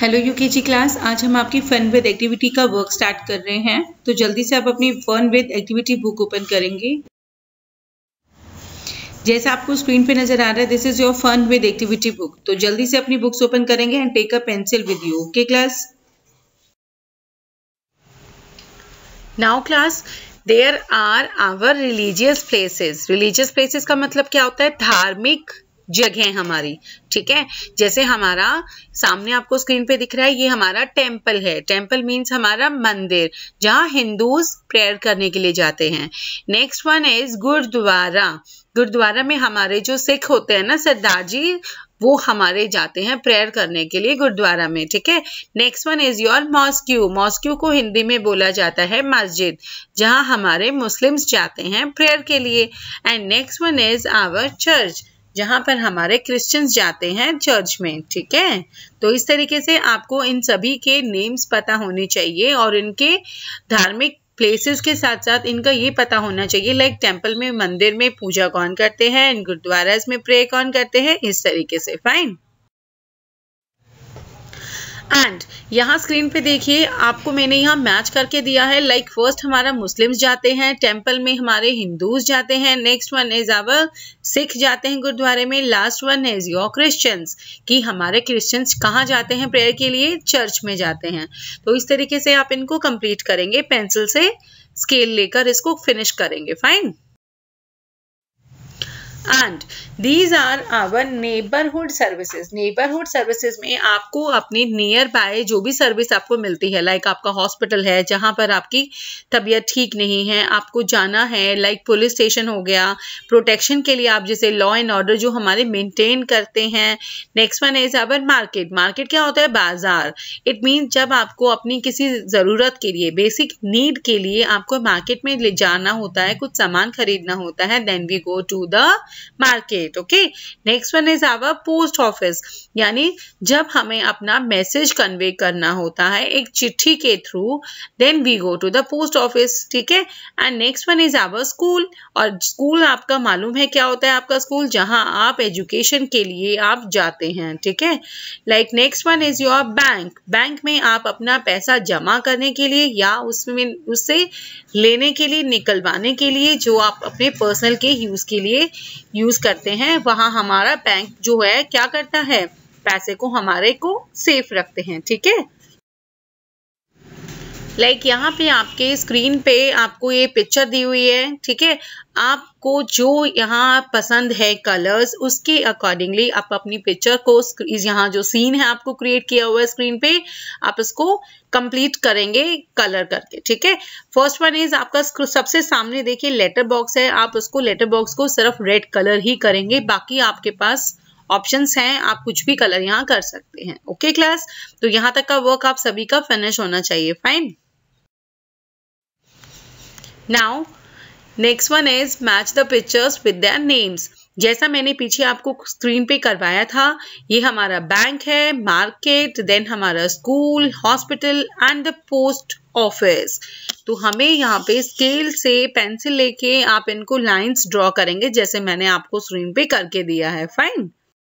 hello UKG class आज हम आपकी फन विद एक्टिविटी का वर्क स्टार्ट कर रहे हैं तो जल्दी से आप अपनी fun with activity book open करेंगे जैसा आपको स्क्रीन पे नजर आ रहा है this is your fun with activity book तो जल्दी से अपनी बुक्स ओपन करेंगे and take a pencil with you okay class now class there are our religious places religious places का मतलब क्या होता है धार्मिक जगह हमारी ठीक है जैसे हमारा सामने आपको स्क्रीन पे दिख रहा है ये हमारा टेम्पल है टेम्पल मीन्स हमारा मंदिर जहाँ हिंदूज प्रेयर करने के लिए जाते हैं next one is gurdwara gurdwara में हमारे जो सिख होते हैं ना सरदार जी वो हमारे जाते हैं प्रेयर करने के लिए गुरुद्वारा में ठीक है next one is your mosque mosque को हिंदी में बोला जाता है मस्जिद जहाँ हमारे मुस्लिम्स जाते हैं प्रेयर के लिए and next one is our church जहाँ पर हमारे क्रिश्चियंस जाते हैं चर्च में ठीक है तो इस तरीके से आपको इन सभी के नेम्स पता होने चाहिए और इनके धार्मिक प्लेसेस के साथ साथ इनका ये पता होना चाहिए लाइक टेम्पल में मंदिर में पूजा कौन करते हैं गुरुद्वारा में प्रे कौन करते हैं इस तरीके से फाइन एंड यहाँ स्क्रीन पे देखिए आपको मैंने यहाँ मैच करके दिया है लाइक like फर्स्ट हमारा मुस्लिम्स जाते हैं टेम्पल में हमारे हिंदूज जाते हैं next one is our Sikh जाते हैं गुरुद्वारे में last one is your Christians कि हमारे क्रिश्चियंस कहाँ जाते हैं प्रेयर के लिए चर्च में जाते हैं तो इस तरीके से आप इनको कंप्लीट करेंगे पेंसिल से स्केल लेकर इसको फिनिश करेंगे fine and these are our neighbourhood services neighbourhood services में आपको अपनी नियर बाय जो भी सर्विस आपको मिलती है लाइक like आपका हॉस्पिटल है जहाँ पर आपकी तबीयत ठीक नहीं है आपको जाना है लाइक पुलिस स्टेशन हो गया प्रोटेक्शन के लिए आप जैसे लॉ एंड ऑर्डर जो हमारे मेंटेन करते हैं next one is our market market क्या होता है बाजार इट मीन जब आपको अपनी किसी ज़रूरत के लिए बेसिक नीड के लिए आपको मार्केट में ले जाना होता है कुछ सामान खरीदना होता है then we go to the market okay next one is our post office यानी जब हमें अपना मैसेज कन्वे करना होता है एक चिट्ठी के through then we go to the post office ठीक है and next one is our school और स्कूल आपका मालूम है क्या होता है आपका स्कूल जहां आप एजुकेशन के लिए आप जाते हैं ठीक है like next one is your bank bank में आप अपना पैसा जमा करने के लिए या उसमें उससे लेने के लिए निकलवाने के लिए जो आप अपने पर्सनल के यूज के लिए यूज़ करते हैं वहाँ हमारा बैंक जो है क्या करता है पैसे को हमारे को सेफ रखते हैं ठीक है लाइक यहाँ पे आपके स्क्रीन पे आपको ये पिक्चर दी हुई है ठीक है आपको जो यहाँ पसंद है कलर्स उसके अकॉर्डिंगली आप अपनी पिक्चर को यहाँ जो सीन है आपको क्रिएट किया हुआ है स्क्रीन पे आप इसको कंप्लीट करेंगे कलर करके ठीक है फर्स्ट वन इज आपका सबसे सामने देखिए लेटर बॉक्स है आप उसको लेटर बॉक्स को सिर्फ रेड कलर ही करेंगे बाकी आपके पास ऑप्शंस हैं आप कुछ भी कलर यहाँ कर सकते हैं ओके क्लास तो यहाँ तक का वर्क आप सभी का फिनिश होना चाहिए fine now next one is match the pictures with their names जैसा मैंने पीछे आपको स्क्रीन पे करवाया था ये हमारा बैंक है मार्केट देन हमारा school hospital and the post office तो हमें यहाँ पे स्केल से पेंसिल लेके आप इनको लाइंस ड्रॉ करेंगे जैसे मैंने आपको स्क्रीन पे करके दिया है फाइन